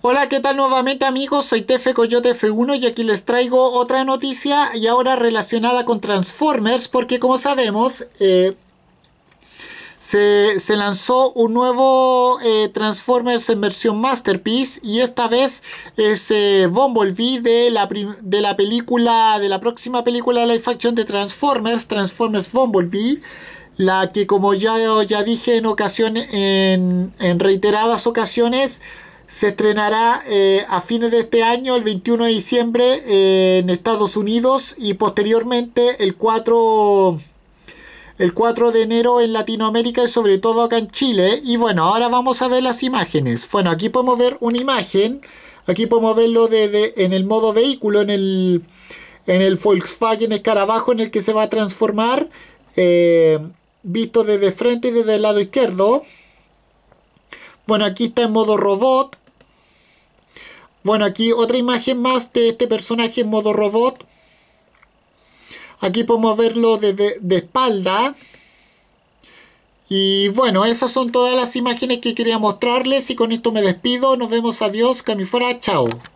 Hola, ¿qué tal nuevamente amigos? Soy Tefe Coyote F1 y aquí les traigo otra noticia y ahora relacionada con Transformers porque como sabemos eh, se, lanzó un nuevo eh, Transformers en versión Masterpiece y esta vez es eh, Bumblebee de la, de la película, de la próxima película live action de Transformers, Transformers Bumblebee la que como ya, ya dije en ocasiones, en reiteradas ocasiones, se estrenará eh, a fines de este año, el 21 de diciembre, eh, en Estados Unidos y posteriormente el 4, el 4 de enero en Latinoamérica y sobre todo acá en Chile. Y bueno, ahora vamos a ver las imágenes. Bueno, aquí podemos ver una imagen, aquí podemos verlo en el modo vehículo, en el, en el Volkswagen Escarabajo en el que se va a transformar, eh, visto desde frente y desde el lado izquierdo. Bueno, aquí está en modo robot. Bueno, aquí otra imagen más de este personaje en modo robot. Aquí podemos verlo de, espalda. Y bueno, esas son todas las imágenes que quería mostrarles y con esto me despido. Nos vemos, adiós, Camifora. fuera, chao.